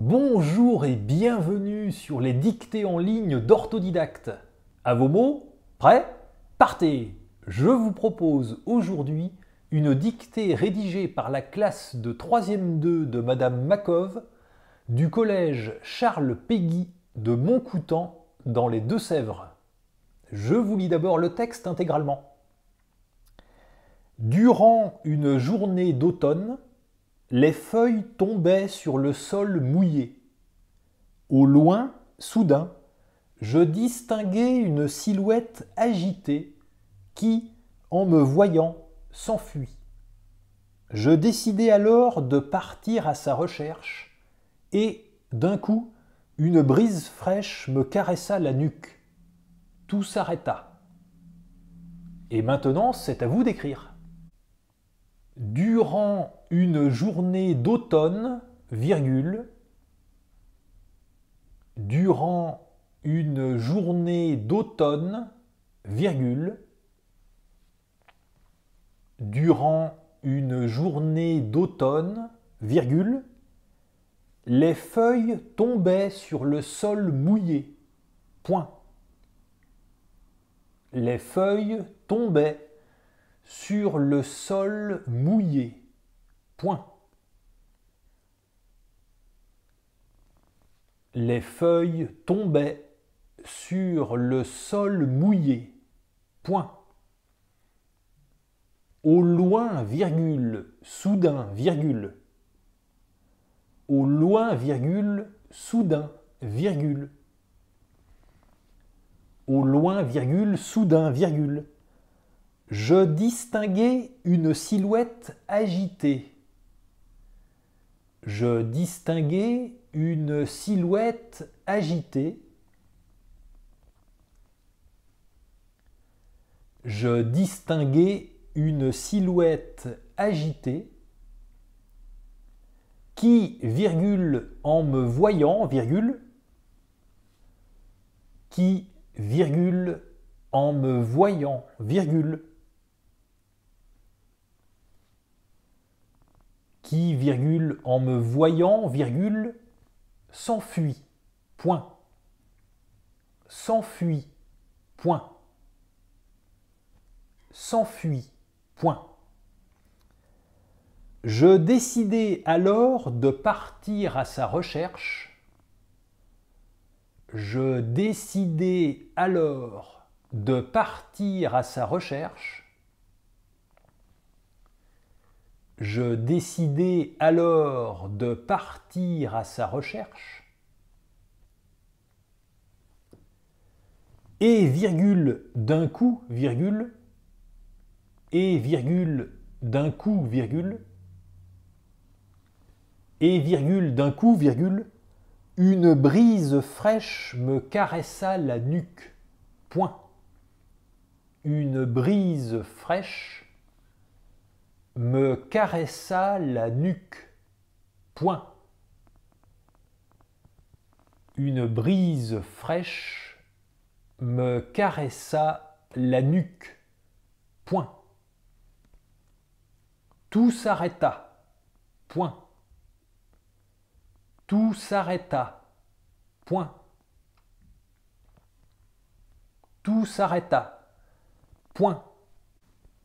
Bonjour et bienvenue sur les dictées en ligne d'orthodidacte. À vos mots, prêt Partez Je vous propose aujourd'hui une dictée rédigée par la classe de 3e 2 de Madame Makov du collège Charles Péguy de Montcoutan dans les Deux-Sèvres. Je vous lis d'abord le texte intégralement. Durant une journée d'automne, les feuilles tombaient sur le sol mouillé. Au loin, soudain, je distinguai une silhouette agitée qui, en me voyant, s'enfuit. Je décidai alors de partir à sa recherche, et, d'un coup, une brise fraîche me caressa la nuque. Tout s'arrêta. Et maintenant, c'est à vous d'écrire durant une journée d'automne, virgule, durant une journée d'automne, virgule, durant une journée d'automne, virgule, les feuilles tombaient sur le sol mouillé. Point. Les feuilles tombaient sur le sol mouillé. Point. Les feuilles tombaient sur le sol mouillé. Point. Au loin, virgule, soudain, virgule. Au loin, virgule, soudain, virgule. Au loin, virgule, soudain, virgule. Je distinguais une silhouette agitée. Je distinguais une silhouette agitée. Je distinguais une silhouette agitée qui, virgule, en me voyant, virgule, qui, virgule, en me voyant, virgule, qui, virgule, en me voyant, virgule, s'enfuit. Point. S'enfuit. Point. S'enfuit. Point. Je décidai alors de partir à sa recherche. Je décidai alors de partir à sa recherche Je décidai alors de partir à sa recherche. Et virgule d'un coup, virgule, et virgule d'un coup, virgule, et virgule d'un coup, virgule, une brise fraîche me caressa la nuque. Point. Une brise fraîche me caressa la nuque. Point. Une brise fraîche me caressa la nuque. Point. Tout s'arrêta. Point. Tout s'arrêta. Point. Tout s'arrêta. Point.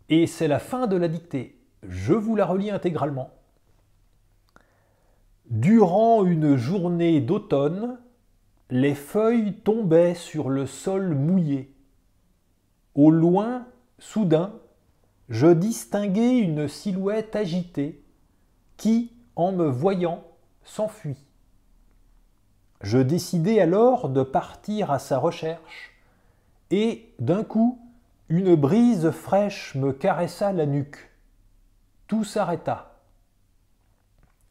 Et c'est la fin de la dictée je vous la relis intégralement. Durant une journée d'automne, les feuilles tombaient sur le sol mouillé. Au loin, soudain, je distinguais une silhouette agitée qui, en me voyant, s'enfuit. Je décidai alors de partir à sa recherche, et d'un coup, une brise fraîche me caressa la nuque. Tout s'arrêta.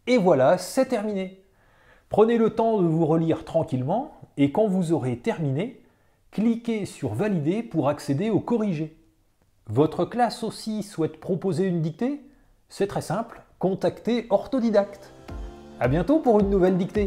Et voilà, c'est terminé. Prenez le temps de vous relire tranquillement et quand vous aurez terminé, cliquez sur Valider pour accéder au corrigé. Votre classe aussi souhaite proposer une dictée C'est très simple, contactez Orthodidacte. A bientôt pour une nouvelle dictée